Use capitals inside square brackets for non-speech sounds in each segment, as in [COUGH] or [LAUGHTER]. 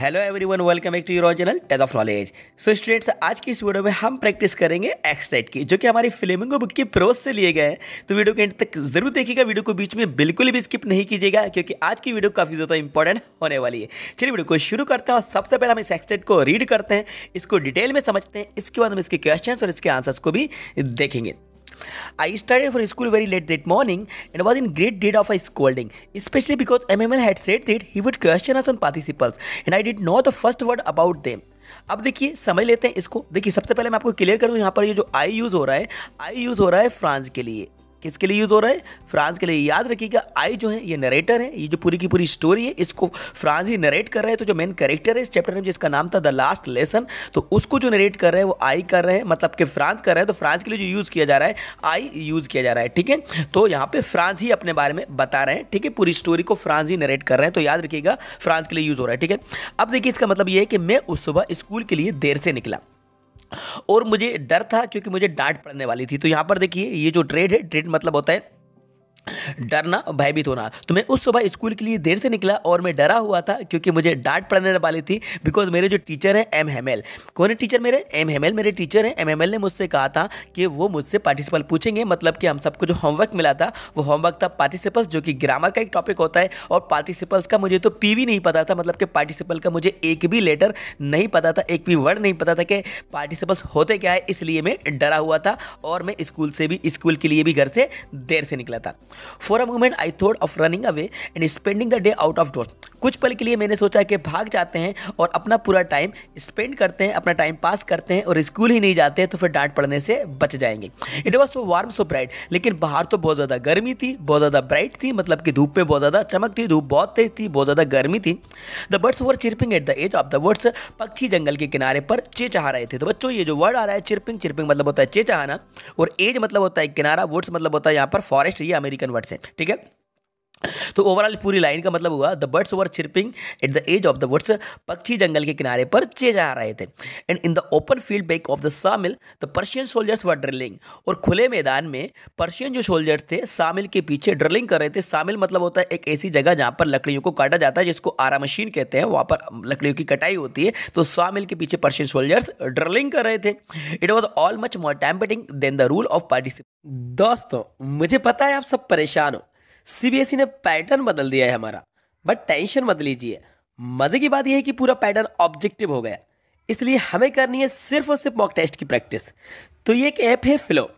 Hello everyone welcome back to your channel Tej of knowledge so students आज की इस video में हम प्रैक्टिस करेंगे एक्सटेट की जो कि हमारी फिल्मिंगो बुक के प्रोज से लिए गए हैं तो वीडियो के एंड तक जरूर देखिएगा वीडियो को बीच में बिल्कुल भी स्किप नहीं कीजिएगा क्योंकि आज की वीडियो काफ़ी ज़्यादा इंपॉर्टेंट होने वाली है चलिए वीडियो को शुरू करते हैं और सबसे पहले हम इस एक्सटेट को रीड करते हैं इसको डिटेल में समझते हैं इसके बाद हम इसके क्वेश्चन और इसके आंसर्स को भी देखेंगे I started for school very late that morning and was in great dread of a scolding, especially because MML had said that he would question us on participles and I did know the first word about them. अब देखिए समझ लेते हैं इसको देखिए सबसे पहले मैं आपको क्लियर कर दूं यहाँ पर ये जो आई यूज़ हो रहा है आई यूज़ हो रहा है फ्रांस के लिए किसके लिए यूज़ हो रहा है फ्रांस के लिए याद रखिएगा आई जो है ये नरेटर है ये जो पूरी की पूरी स्टोरी है इसको फ्रांस ही नरेट कर रहा है तो जो मेन कैरेक्टर है इस चैप्टर में जिसका नाम था द लास्ट लेसन तो उसको जो नरेट कर रहे हैं वो आई कर रहे हैं मतलब कि फ्रांस कर रहे हैं तो फ्रांस के लिए जो यूज़ किया जा रहा है आई यूज़ किया जा रहा है ठीक है तो यहाँ पर फ्रांस ही अपने बारे में बता रहे हैं ठीक है पूरी स्टोरी को फ्रांस ही नरेट कर रहे हैं तो याद रखिएगा फ्रांस के लिए यूज़ हो रहा है ठीक है अब देखिए इसका मतलब ये है कि मैं उस सुबह स्कूल के लिए देर से निकला और मुझे डर था क्योंकि मुझे डांट पड़ने वाली थी तो यहाँ पर देखिए ये जो ट्रेड है ट्रेड मतलब होता है डरना भयभीत होना तो मैं उस सुबह स्कूल के लिए देर से निकला और मैं डरा हुआ था क्योंकि मुझे डांट पड़ने वाली थी बिकॉज मेरे जो टीचर हैं एम एल कौन है टीचर मेरे एम एल मेरे टीचर हैं एम एल ने मुझसे कहा था कि वो मुझसे पार्टिसिपल पूछेंगे मतलब कि हम सबको जो होमवर्क मिला था वो होमवर्क था पार्टिसिपल्स जो कि ग्रामर का एक टॉपिक होता है और पार्टिसिपल्स का मुझे तो पी भी नहीं पता था मतलब कि पार्टिसिपल का मुझे एक भी लेटर नहीं पता था एक भी वर्ड नहीं पता था कि पार्टिसिपल्स होते क्या है इसलिए मैं डरा हुआ था और मैं स्कूल से भी स्कूल के लिए भी घर से देर से निकला था for a moment I thought of running away and spending the day out of door कुछ पल के लिए मैंने सोचा कि भाग जाते हैं और अपना पूरा टाइम स्पेंड करते हैं अपना टाइम पास करते हैं और स्कूल ही नहीं जाते हैं तो फिर डांट पड़ने से बच जाएंगे it was so warm so bright लेकिन बाहर तो बहुत ज़्यादा गर्मी थी बहुत ज़्यादा ब्राइट थी मतलब कि धूप में बहुत ज़्यादा चमक थी धूप बहुत तेज थी बहुत ज़्यादा गर्मी थी the birds were chirping at the edge of the words पक्षी जंगल के किनारे पर चेचहा रहे थे तो बच्चों ये जो वर्ड आ रहा है चिरपिंग चिरपिंग मतलब होता है चेचहाना और एज मतलब होता है किनारा वर्ड्स मतलब होता है यहाँ पर फॉरेस्ट ये अमेरिका कन्वर्ट से ठीक है तो ओवरऑल पूरी लाइन का मतलब हुआ the birds were chirping at the edge of the words पक्षी जंगल के किनारे पर चे जा रहे थे and in the open field back of the शामिल the Persian soldiers were drilling और खुले मैदान में पर्शियन जो सोल्जर्स थे शामिल के पीछे ड्रिलिंग कर रहे थे शामिल मतलब होता है एक ऐसी जगह जहाँ पर लकड़ियों को काटा जाता है जिसको आरा मशीन कहते हैं वहाँ पर लकड़ियों की कटाई होती है तो शामिल के पीछे पर्शियन सोल्जर्स ड्रिलिंग कर रहे थे it was all much more tempting than the rule of participate दोस्तों मुझे पता है आप सब परेशान हो सीबीएसई e ने पैटर्न बदल दिया है हमारा बट टेंशन मत लीजिए मजे की बात यह है कि पूरा पैटर्न ऑब्जेक्टिव हो गया इसलिए हमें करनी है सिर्फ और सिर्फ मॉक टेस्ट की प्रैक्टिस तो ये एक ऐप है फ्लो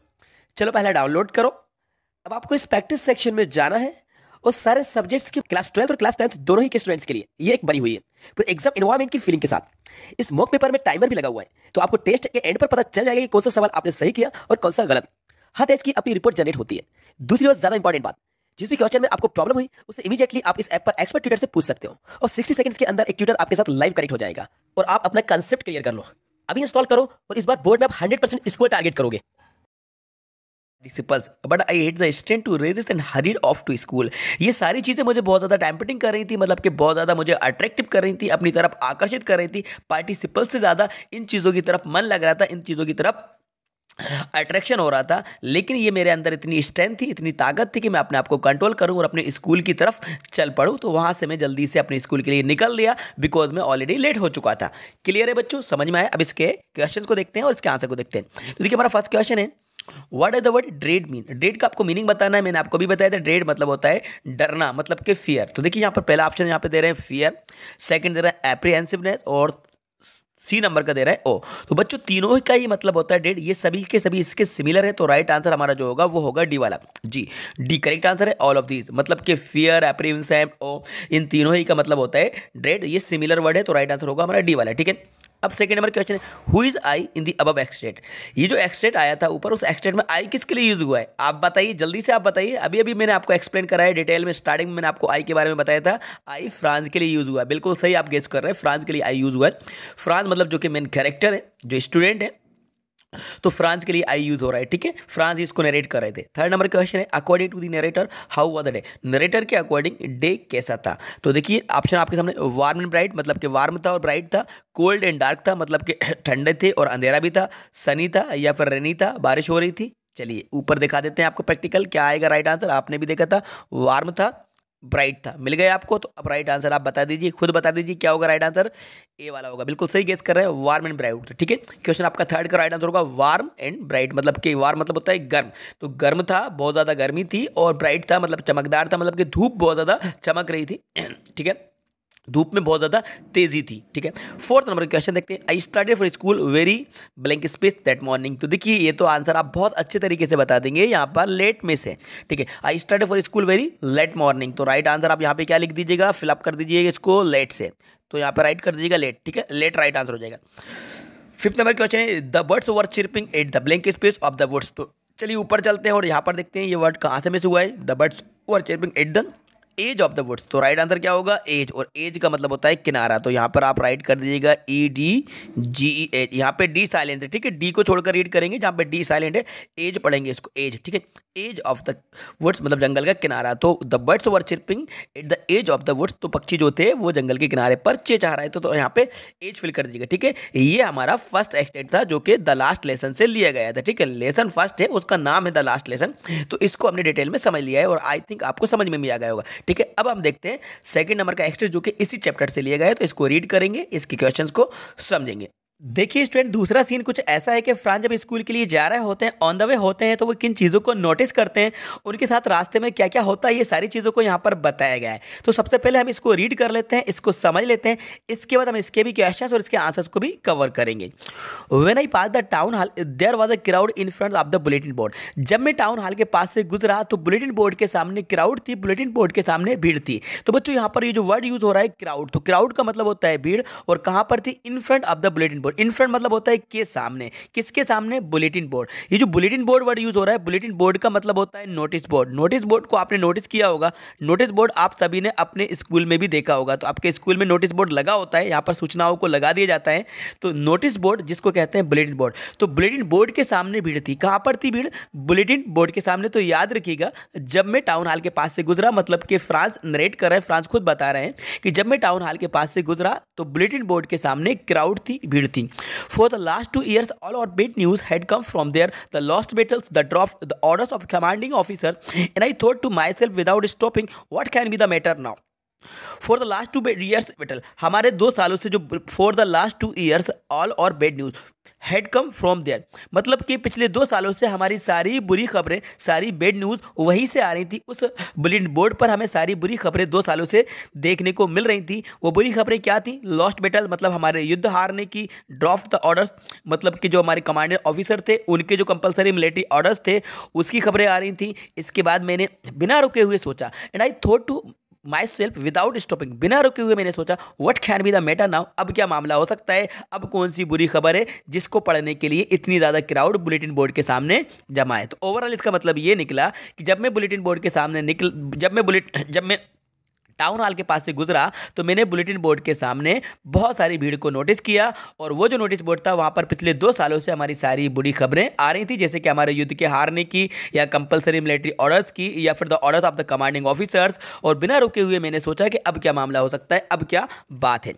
चलो पहले डाउनलोड करो अब आपको इस प्रैक्टिस सेक्शन में जाना है और सारे सब्जेक्ट्स की क्लास ट्वेल्थ और क्लास टेंथ दोनों ही के स्टूडेंट्स के लिए ये एक बनी हुई है पूरे एग्जाम इन्वायरमेंट की फीलिंग के साथ इस मॉक पेपर में टाइमर भी लगा हुआ है तो आपको टेस्ट के एंड पर पता चल जाएगा कि कौन सा सवाल आपने सही किया और कौन सा गलत हर टेस्ट की अपनी रिपोर्ट जनरेट होती है दूसरी और ज़्यादा इंपॉर्टेंट बात जिस भी क्वेश्चन में आपको प्रॉब्लम हुई उसे इमीडिएटली आप इस ऐप पर एक्सपर्ट ट्यूटर से पूछ सकते हो और 60 सेकंड्स के अंदर एक ट्यूटर आपके साथ लाइव कनेक्ट हो जाएगा और आप अपना कंसेप्ट क्लियर कर लो अभी इंस्टॉल करो और इस बार बोर्ड में आप हंड्रेड परसेंट स्कोर टारगेट करोगे disciples but I hate the stent to resist and hurried off to school ये सारी चीज़ें मुझे बहुत ज़्यादा टैम्पटिंग कर रही थी मतलब कि बहुत ज़्यादा मुझे अट्रैक्टिव कर रही थी अपनी तरफ आकर्षित कर रही थी पार्टिसिपल्स से ज़्यादा इन चीज़ों की तरफ मन लग रहा था इन चीज़ों की तरफ अट्रैक्शन हो रहा था लेकिन ये मेरे अंदर इतनी स्ट्रेंथ थी इतनी ताकत थी कि मैं अपने आप को कंट्रोल करूँ और अपने स्कूल की तरफ चल पड़ूँ तो वहाँ से मैं जल्दी से अपने स्कूल के लिए निकल लिया बिकॉज मैं ऑलरेडी लेट हो चुका था क्लियर है बच्चों समझ में आया अब इसके क्वेश्चन को देखते हैं और इसके आंसर को देखते हैं तो देखिए हमारा फर्स्ट क्वेश्चन है what is the word dread mean dread का आपको मीनिंग बताना है मैंने आपको भी बताया था ड्रेड मतलब होता है डरना मतलब कि फियर तो देखिए यहाँ पर पहला ऑप्शन यहाँ पे दे रहे हैं फियर सेकंड दे रहे हैं एप्रीहेंसिवनेस और सी नंबर का दे रहा है ओ तो बच्चों तीनों का ही मतलब होता है डेट ये सभी के सभी इसके सिमिलर है तो राइट आंसर हमारा जो होगा वो होगा डी वाला जी डी करेक्ट आंसर है ऑल ऑफ दीज मतलब कि फियर एप्रीवेंस ओ इन तीनों ही का मतलब होता है डेट ये सिमिलर वर्ड है तो राइट आंसर होगा हमारा डी वाला ठीक है अब सेकंड नंबर क्वेश्चन है who is I in the अब एक्सटेट ये जो एक्सटेट आया था ऊपर उस एक्सटेट में आई किसके लिए यूज़ हुआ है आप बताइए जल्दी से आप बताइए अभी अभी मैंने आपको एक्सप्लेन करा है डिटेल में स्टार्टिंग में मैंने आपको आई के बारे में बताया था आई फ्रांस के लिए यूज़ हुआ है बिल्कुल सही आप गेस कर रहे हैं फ्रांस के लिए आई यूज़ हुआ है फ्रांस मतलब जो कि मेन कैरेक्टर है जो स्टूडेंट है तो फ्रांस के लिए आई यूज हो रहा है ठीक है फ्रांस इसको नरेट कर रहे थे थर्ड नंबर क्वेश्चन है according to the narrator how was the day narrator के अकॉर्डिंग डे कैसा था तो देखिए ऑप्शन आपके सामने वार्म एंड ब्राइट मतलब कि वार्म था और ब्राइट था कोल्ड एंड डार्क था मतलब कि [LAUGHS] ठंडे थे और अंधेरा भी था सनी था या फिर रेनी था बारिश हो रही थी चलिए ऊपर दिखा देते हैं आपको प्रैक्टिकल क्या आएगा राइट आंसर आपने भी देखा था वार्म था ब्राइट था मिल गया आपको तो अब राइट आंसर आप बता दीजिए खुद बता दीजिए क्या होगा राइट आंसर ए वाला होगा बिल्कुल सही गेस कर रहे हैं वार्म एंड ब्राइट ठीक है क्वेश्चन आपका थर्ड का राइट आंसर होगा वार्म एंड ब्राइट मतलब कि वार्म मतलब होता है गर्म तो गर्म था बहुत ज़्यादा गर्मी थी और ब्राइट था मतलब चमकदार था मतलब कि धूप बहुत ज़्यादा चमक रही थी [CLEARS THROAT] ठीक है धूप में बहुत ज़्यादा तेज़ी थी ठीक है फोर्थ नंबर क्वेश्चन देखते हैं I started for school very blank space that morning तो देखिए ये तो आंसर आप बहुत अच्छे तरीके से बता देंगे यहाँ पर लेट में से ठीक है I started for school very late morning तो राइट आंसर आप यहाँ पे क्या लिख दीजिएगा फिलअप कर दीजिएगा इसको लेट से तो यहाँ पर राइट कर दीजिएगा लेट ठीक है लेट राइट आंसर हो जाएगा फिफ्थ नंबर क्वेश्चन है the birds were chirping at the blank space of the birds तो चलिए ऊपर चलते हैं और यहाँ पर देखते हैं ये वर्ड कहाँ से मिस हुआ है the birds were chirping at the edge of the woods तो राइट आंसर क्या होगा एज और एज का मतलब होता है किनारा तो यहाँ पर आप राइट कर दीजिएगा E D G E H यहाँ पे डी साइलेंट है ठीक है डी को छोड़कर रीड करेंगे जहाँ पे डी साइलेंट है एज पढ़ेंगे इसको एज ठीक है एज ऑफ द वुड्स मतलब जंगल का किनारा तो the birds were chirping at the edge of the woods तो पक्षी जो थे वो जंगल के किनारे पर चे चाह रहे थे तो यहाँ पे एज फिल कर दीजिएगा ठीक है ये हमारा फर्स्ट एक्सटेट था जो कि द लास्ट लेसन से लिया गया था ठीक है लेसन फर्स्ट है उसका नाम है द लास्ट लेसन तो इसको हमने डिटेल में समझ लिया है और आई थिंक आपको समझ में भी आ गया होगा ठीक है अब हम देखते हैं सेकेंड नंबर का एक्सटेट जो कि इसी चैप्टर से लिया गया है तो इसको रीड करेंगे इसके क्वेश्चन को समझेंगे देखिए स्टूडेंट दूसरा सीन कुछ ऐसा है कि फ्रांस जब स्कूल के लिए जा रहे होते हैं ऑन द वे होते हैं तो वो किन चीज़ों को नोटिस करते हैं उनके साथ रास्ते में क्या क्या होता है ये सारी चीज़ों को यहाँ पर बताया गया है तो सबसे पहले हम इसको रीड कर लेते हैं इसको समझ लेते हैं इसके बाद हम इसके भी क्वेश्चन और इसके आंसर्स को भी कवर करेंगे when I pass the town hall there was a crowd in front of the bulletin board जब मैं टाउन हॉल के पास से गुजरा तो बुलेटिन बोर्ड के सामने क्राउड थी बुलेटिन बोर्ड के सामने भीड़ थी तो बच्चों यहाँ पर ये जो वर्ड यूज़ हो रहा है क्राउड तो क्राउड का मतलब होता है भीड़ और कहाँ पर थी in front of the bulletin board board in front मतलब होता है के सामने किसके सामने बुलेटिन बोर्ड ये जो बुलेटिन बोर्ड वर्ड यूज़ हो रहा है बुलेटिन बोर्ड का मतलब होता है नोटिस बोर्ड नोटिस बोर्ड को आपने नोटिस किया होगा नोटिस बोर्ड आप सभी ने अपने स्कूल में भी देखा होगा तो आपके स्कूल में नोटिस बोर्ड लगा होता है यहाँ पर सूचनाओं को लगा दिया जाता है तो नोटिस बोर्ड जिसको कहते हैं बुलेटिन बोर्ड तो बुलेटिन बोर्ड के सामने भीड़ थी कहाँ पर थी भीड़ बुलेटिन बोर्ड के सामने तो याद रखिएगा जब मैं टाउन हॉल के पास से गुजरा मतलब कि फ्रांस नरेट कर रहे हैं फ्रांस खुद बता रहे हैं कि जब मैं टाउन हॉल के पास से गुजरा तो बुलेटिन बोर्ड के सामने क्राउड थी भीड़ थी For the last two years, all our bad news had come from there the lost battles, the drops, the orders of commanding officers, and I thought to myself without stopping, what can be the matter now? For the last two years बेटल हमारे दो सालों से जो for the last two years all our bad news had come from there मतलब कि पिछले दो सालों से हमारी सारी बुरी खबरें सारी बेड न्यूज़ वहीं से आ रही थी उस बुलेट बोर्ड पर हमें सारी बुरी खबरें दो सालों से देखने को मिल रही थी वो बुरी खबरें क्या थी लॉस्ट बेटल मतलब हमारे युद्ध हारने की ड्राफ्ट द ऑर्डर्स मतलब कि जो हमारे कमांडर ऑफिसर थे उनके जो कंपलसरी मिलिट्री ऑर्डर्स थे उसकी खबरें आ रही थी इसके बाद मैंने बिना रुके हुए सोचा and I thought to myself without stopping बिना रुके हुए मैंने सोचा what can be the matter now अब क्या मामला हो सकता है अब कौन सी बुरी खबर है जिसको पढ़ने के लिए इतनी ज़्यादा क्राउड बुलेटिन बोर्ड के सामने जमा है तो ओवरऑल इसका मतलब ये निकला कि जब मैं बुलेटिन बोर्ड के सामने निकल जब मैं बुलेट जब मैं टाउन हॉल के पास से गुजरा तो मैंने बुलेटिन बोर्ड के सामने बहुत सारी भीड़ को नोटिस किया और वो जो नोटिस बोर्ड था वहाँ पर पिछले दो सालों से हमारी सारी बुरी खबरें आ रही थी जैसे कि हमारे युद्ध के हारने की या कंपलसरी मिलिट्री ऑर्डर्स की या फिर the orders of the commanding officers और बिना रुके हुए मैंने सोचा कि अब क्या मामला हो सकता है अब क्या बात है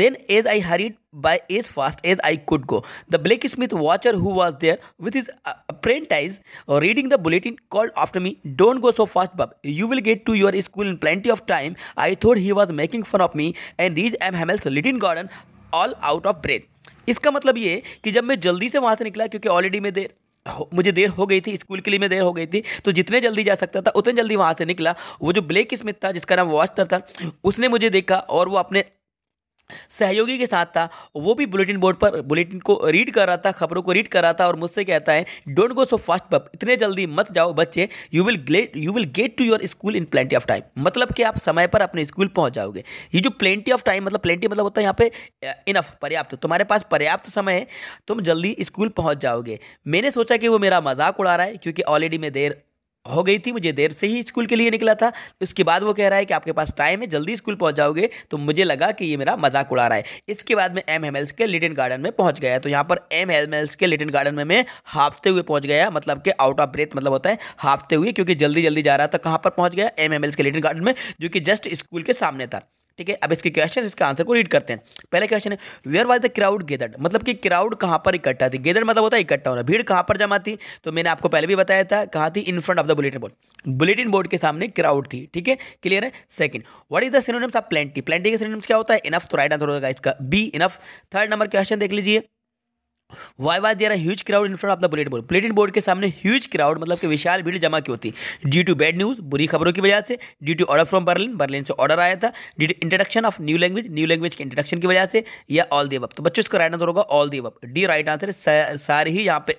then as I hurried by as fast as I could go the blacksmith watcher who was there with is apprentice reading the bulletin called after me don't go so fast bub you will get to your school in plenty of time I thought he was making fun of me and reached M Hamel's little garden all out of breath इसका मतलब ये कि जब मैं जल्दी से वहाँ से निकला क्योंकि ऑलरेडी मैं देर मुझे देर हो गई थी स्कूल के लिए मैं देर हो गई थी तो जितने जल्दी जा सकता था उतने जल्दी वहाँ से निकला वो जो ब्लैक स्मिथ था जिसका नाम वॉचर था उसने मुझे देखा और वो अपने सहयोगी के साथ था वो भी बुलेटिन बोर्ड पर बुलेटिन को रीड कर रहा था खबरों को रीड कर रहा था और मुझसे कहता है डोंट गो सो फास्ट पप इतने जल्दी मत जाओ बच्चे you will get you will get to your school in plenty of time मतलब कि आप समय पर अपने स्कूल पहुंच जाओगे ये जो प्लेंटी ऑफ टाइम मतलब प्लेंटी मतलब होता है यहाँ पे इनफ पर्याप्त तुम्हारे पास पर्याप्त समय है तुम जल्दी स्कूल पहुँच जाओगे मैंने सोचा कि वो मेरा मजाक उड़ा रहा है क्योंकि ऑलरेडी मैं देर हो गई थी मुझे देर से ही स्कूल के लिए निकला था उसके बाद वो कह रहा है कि आपके पास टाइम है जल्दी स्कूल पहुंच जाओगे तो मुझे लगा कि ये मेरा मजाक उड़ा रहा है इसके बाद मैं एम एल्स के लिटन गार्डन में पहुंच गया तो यहाँ पर एम एल्स के लिटन गार्डन में मैं हाफते हुए पहुंच गया मतलब कि आउट ऑफ ब्रेथ मतलब होता है हाफते हुए क्योंकि जल्दी जल्दी जा रहा था कहाँ पर पहुँच गया एम हेमल्स के लिटन गार्डन में जो कि जस्ट स्कूल के सामने था ठीक है अब इसके क्वेश्चन इसके आंसर को रीड करते हैं पहले क्वेश्चन है where was the crowd gathered मतलब कि क्राउड कहाँ पर इकट्ठा थी गेदर्ड मतलब होता है इकट्ठा होना भीड़ कहाँ पर जमा थी तो मैंने आपको पहले भी बताया था कहाँ थी in front of the bulletin board bulletin board के सामने क्राउड थी ठीक है क्लियर है second what is the synonyms of plenty plenty के सिनोनिम्स क्या होता है इनफ तो राइट आंसर होगा इसका B enough third number question देख लीजिए why why there huge crowd in front of the bulletin board bulletin board के सामने ह्यूज क्राउड मतलब कि विशाल भीड़ जमा की होती ड्यू टू बैड न्यूज़ बुरी खबरों की वजह से due to order from Berlin Berlin से ऑर्डर आया था due to introduction of new language new language के इंट्रोडक्शन की वजह से या ऑल दी अब तो बच्चों इसका राइट आंसर होगा all the above D right answer सारी ही यहाँ पे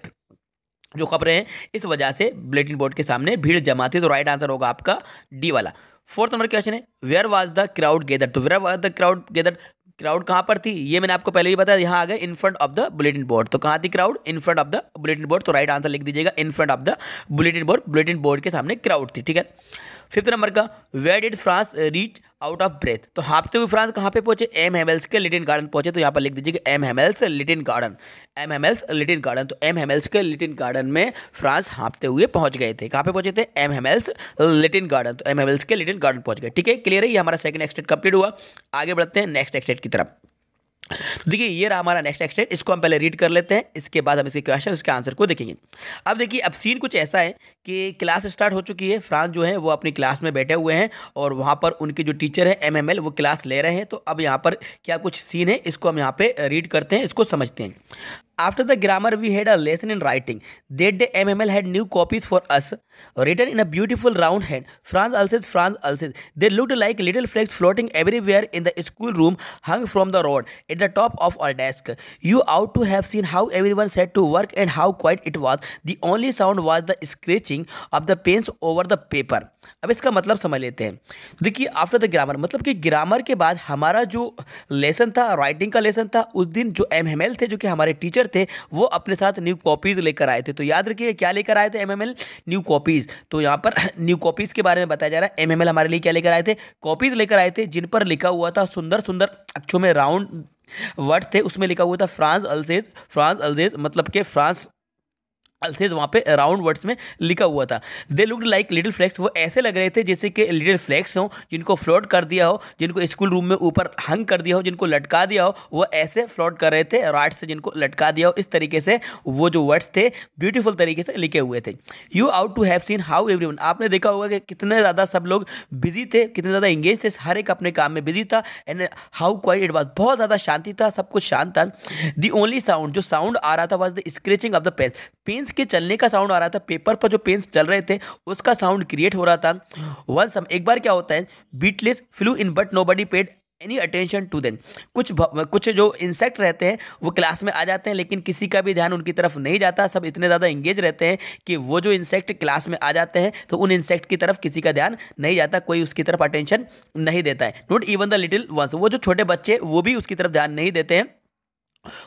जो खबरें हैं इस वजह से बुलेटिन बोर्ड के सामने भीड़ जमा थी तो राइट आंसर होगा आपका डी वाला फोर्थ नंबर क्वेश्चन है where was the crowd gather तो where was the crowd gather crowd कहाँ पर थी ये मैंने आपको पहले भी बताया यहाँ आ गए in front of the bulletin board तो कहाँ थी crowd in front of the bulletin board तो राइट आंसर लिख दीजिएगा in front of the bulletin board bulletin board के सामने क्राउड थी ठीक है फिफ्थ नंबर का where did Franz reach out of breath तो हाफते हुए फ्रांस कहाँ पे पहुंचे एम हेमेल्स के लिटिन गार्डन पहुंचे तो यहाँ पर लिख कि M Hamel's little garden M Hamel's little garden तो एम हेमेल्स के लिटिन गार्डन में फ्रांस हाँपते हुए पहुंच गए थे कहाँ पे पहुंचे थे एम हेमेल्स लिटिन गार्डन तो एम हेमेल्स के लिटिन गार्डन पहुंच गए ठीक है क्लियर है ये हमारा सेकंड एक्सटेट कंप्लीट हुआ आगे बढ़ते हैं नेक्स्ट एक्सटेट की तरफ तो देखिए ये रहा हमारा नेक्स्ट एक्सटेंट इसको हम पहले रीड कर लेते हैं इसके बाद हम इसके क्वेश्चन इसके आंसर को देखेंगे अब देखिए अब सीन कुछ ऐसा है कि क्लास स्टार्ट हो चुकी है फ्रांस जो है वो अपनी क्लास में बैठे हुए हैं और वहाँ पर उनके जो टीचर हैं एम वो क्लास ले रहे हैं तो अब यहाँ पर क्या कुछ सीन है इसको हम यहाँ पर रीड करते हैं इसको समझते हैं After the grammar, we had a lesson in writing. That day, MML had new copies for us, written in a beautiful round hand. Franz Alsace, Franz Alsace. They looked like little flags floating everywhere in the schoolroom, hung from the road, at the top of our desk. You ought to have seen how everyone set to work and how quiet it was. The only sound was the scratching of the pens over the paper. अब इसका मतलब समझ लेते हैं तो देखिए after the grammar मतलब कि ग्रामर के बाद हमारा जो लेसन था राइटिंग का लेसन था उस दिन जो एम एम एल थे जो कि हमारे टीचर थे वो अपने साथ न्यू कॉपीज़ लेकर आए थे तो याद रखिए क्या लेकर आए थे M M L new copies तो यहाँ पर न्यू [CLEARS THROAT] कॉपीज़ के बारे में बताया जा रहा है एम एम एल हमारे लिए क्या लेकर आए थे कॉपीज़ लेकर आए थे जिन पर लिखा हुआ था सुंदर सुंदर अक्षों में राउंड वर्ड थे उसमें लिखा हुआ था फ्रांस अलजेज फ्रांस अलजेज मतलब के फ्रांस अल्सेज वहाँ पे राउंड वर्ड्स में लिखा हुआ था they look like little flags वो ऐसे लग रहे थे जैसे कि लिटिल फ्लैक्स हो जिनको फ्लोट कर दिया हो जिनको स्कूल रूम में ऊपर हंग कर दिया हो जिनको लटका दिया हो वो ऐसे फ्लोट कर रहे थे राइट से जिनको लटका दिया हो इस तरीके से वो जो वर्ड्स थे ब्यूटीफुल तरीके से लिखे हुए थे you ought to have seen how every आपने देखा होगा कि कितने ज़्यादा सब लोग बिजी थे कितने ज़्यादा इंगेज थे हर एक अपने काम में बिजी था and how quiet it was बहुत ज़्यादा शांति था सब कुछ शांत था दी ओनली साउंड जो साउंड आ रहा था was the scratching of the pens pens के चलने का साउंड आ रहा था पेपर पर जो पेंस चल रहे थे उसका साउंड क्रिएट हो रहा था वन सम एक बार क्या होता है beetles flew in but nobody paid any attention to them कुछ कुछ जो इंसेक्ट रहते हैं वो क्लास में आ जाते हैं लेकिन किसी का भी ध्यान उनकी तरफ नहीं जाता सब इतने ज़्यादा इंगेज रहते हैं कि वो जो इंसेक्ट क्लास में आ जाते हैं तो उन इंसेक्ट की तरफ किसी का ध्यान नहीं जाता कोई उसकी तरफ अटेंशन नहीं देता है not even the little ones वो जो छोटे बच्चे वो भी उसकी तरफ ध्यान नहीं देते हैं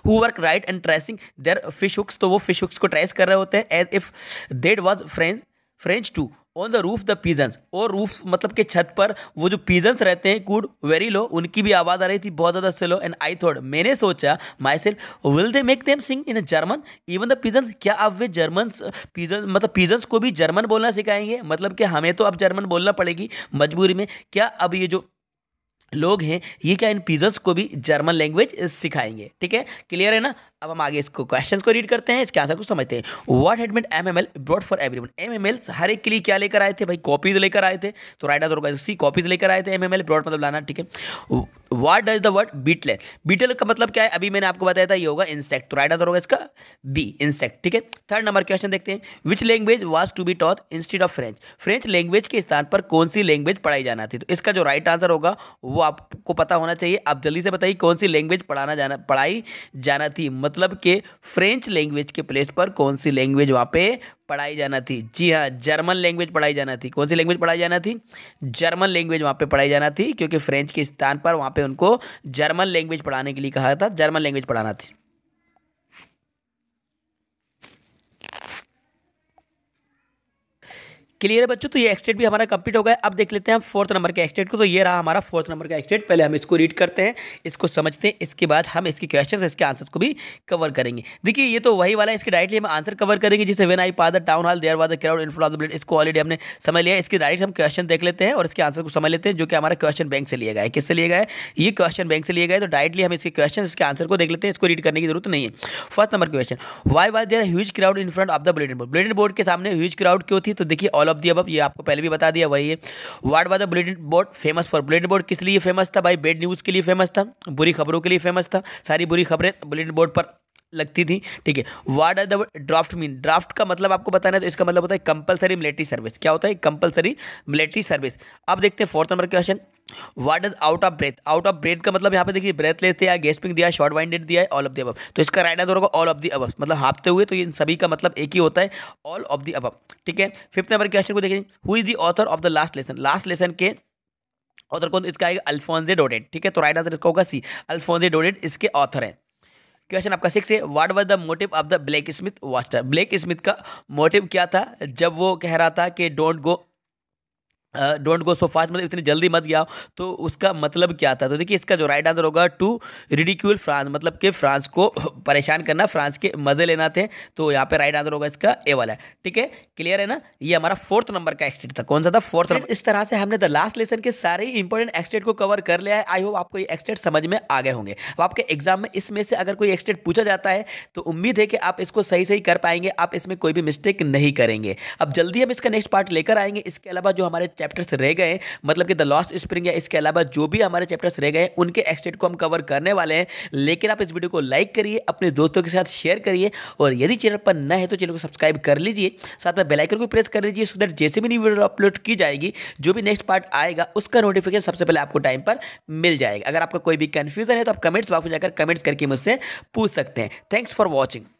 who work right and tracing their fish hooks तो वो फिश हुक्स को ट्रेस कर रहे होते हैं as if that was French French too on the roof the pigeons और रूफ मतलब के छत पर वो जो पीजन्स रहते हैं कूड वेरी लो उनकी भी आवाज़ आ रही थी बहुत ज़्यादा स्लो एंड आई थॉट मैंने सोचा myself will they make them sing in German even the pigeons क्या अब वे जर्मन पीजन मतलब पीजन्स को भी जर्मन बोलना सिखाएंगे मतलब कि हमें तो अब जर्मन बोलना पड़ेगी मजबूरी में क्या अब ये जो लोग हैं ये क्या इन पीजर्स को भी जर्मन लैंग्वेज सिखाएंगे ठीक है क्लियर है ना अब हम आगे इसको क्वेश्चंस को रीड करते हैं इसके आंसर को समझते हैं what had been M M L brought for every one M M L हर एक के लिए क्या लेकर आए थे भाई कॉपीज लेकर आए थे तो राइट आंसर तो होगा सी कॉपीज लेकर आए थे एम एम एल ब्रॉड मतलब लाना ठीक है what does the word beetle beetle का मतलब क्या है अभी मैंने आपको बताया था ये होगा इंसेक्ट तो राइट आंसर तो होगा इसका बी इंसेक्ट ठीक है थर्ड नंबर क्वेश्चन देखते हैं which language was to be taught instead of French French language के स्थान पर कौन सी लैंग्वेज पढ़ाई जाना थी तो इसका जो राइट आंसर होगा वो आपको पता होना चाहिए आप जल्दी से बताइए कौन सी लैंग्वेज पढ़ाना जाना पढ़ाई जाना थी मतलब कि फ्रेंच लैंग्वेज के प्लेस पर कौन सी लैंग्वेज वहाँ पे पढ़ाई जाना थी जी हाँ जर्मन लैंग्वेज पढ़ाई जाना थी कौन सी लैंग्वेज पढ़ाई जाना थी जर्मन लैंग्वेज वहाँ पे पढ़ाई जाना थी क्योंकि फ्रेंच के स्थान पर वहाँ पे उनको जर्मन लैंग्वेज पढ़ाने के लिए कहा था जर्मन लैंग्वेज पढ़ाना थी क्लियर है बच्चों तो ये एक्सटेट भी हमारा कंप्लीट हो गया अब देख लेते हैं हम फोर्थ नंबर के एक्सटेट को तो ये रहा हमारा फोर्थ नंबर का एक्सटेट पहले हम इसको रीड करते हैं इसको समझते हैं इसके बाद हम इसके क्वेश्चन इसके आंसर्स को भी कवर करेंगे देखिए ये तो वही वाला इसके डायरेक्टली हम आंसर कवर करेंगे जिसे वेन आई पा टाउन हॉल देर वाद क्राउड इसको ऑलरेडी हमने समझ लिया इसके डायरेक्ट हम क्वेश्चन देख लेते हैं और इसके आंसर को समझ लेते हैं जो कि हमारा क्वेश्चन बैंक से लिया गया है किससे लिया गया है ये क्वेश्चन बैंक से लिया गया तो डायरेक्टली हम इसके क्वेश्चन इसके आंसर को देख लेते हैं इसको रीड करने की जरूरत नहीं है first number question why why there huge crowd in front of the blade board blade board के सामने ह्यूज क्राउड क्यों थी तो देखिए ऑल अब दिया अब ये आपको पहले भी बता दिया वही है वार्ड बाद bulletin board famous for bulletin board किस लिए फेमस था भाई बेड न्यूज़ के लिए फेमस था बुरी खबरों के लिए फेमस था सारी बुरी खबरें बुलेटिन बोर्ड पर लगती थी ठीक है what are the draft mean draft का मतलब आपको बताना है तो इसका मतलब होता है कंपलसरी मिलिट्री सर्विस क्या होता है कंपलसरी मिलिट्री सर्विस अब देखते हैं fourth number question what is out of breath out of breath का मतलब यहाँ पे देखिए ब्रेथ ब्रेथलेस दिया गेस्पिंग दिया शॉर्ट वाइंडेड दिया ऑल ऑफ दी अब तो इसका राइट आंसर होगा ऑल ऑफ दी अब मतलब हाँपते हुए तो इन सभी का मतलब एक ही होता है ऑल ऑफ दी अब ठीक है फिफ्थ नंबर क्वेश्चन को देखिए who is the author of the last lesson last lesson के ऑथर कौन इसका आएगा अल्फोंजे डोडेट ठीक है तो राइट आंसर इसका होगा सी अल्फोंजे डोडेट इसके ऑथर है क्वेश्चन आपका सिक्स है what was the motive of the blacksmith Wachter blacksmith का मोटिव क्या था जब वो कह रहा था कि don't go don't go so fast मतलब इतनी जल्दी मत गया तो उसका मतलब क्या था तो देखिए इसका जो राइट आंसर होगा टू रिडिक्यूल फ्रांस मतलब कि फ्रांस को [LAUGHS] परेशान करना फ्रांस के मज़े लेना थे तो यहाँ पे राइट आंसर होगा इसका ए वाला ठीक है क्लियर है ना ये हमारा फोर्थ नंबर का एक्सटेट था कौन सा था फोर्थ नंबर इस तरह से हमने द लास्ट लेसन के सारे इंपॉर्टेंट एक्सटेट को कवर कर लिया है आई होप आपको ये एक्सटेट समझ में आ गए होंगे अब आपके एग्जाम में इसमें से अगर कोई एक्सटेट पूछा जाता है तो उम्मीद है कि आप इसको सही सही कर पाएंगे आप इसमें कोई भी मिस्टेक नहीं करेंगे अब जल्दी हम इसका नेक्स्ट पार्ट लेकर आएंगे इसके अलावा जो हमारे चैप्टर्स रह गए मतलब कि द लॉस्ट स्प्रिंग या इसके अलावा जो भी हमारे चैप्टर्स रह गए उनके एक्सटेट को हम कवर करने वाले हैं लेकिन आप इस वीडियो को लाइक करिए अपने दोस्तों के साथ शेयर करिए और यदि चैनल पर न है तो चैनल को सब्सक्राइब कर लीजिए साथ में बेलाइकन को प्रेस कर लीजिए सो दैट जैसे भी न्यू वीडियो अपलोड की जाएगी जो भी नेक्स्ट पार्ट आएगा उसका नोटिफिकेशन सबसे पहले आपको टाइम पर मिल जाएगा अगर आपका कोई भी कन्फ्यूजन है तो आप कमेंट्स बॉक्स में जाकर कमेंट्स करके मुझसे पूछ सकते हैं थैंक्स फॉर वॉचिंग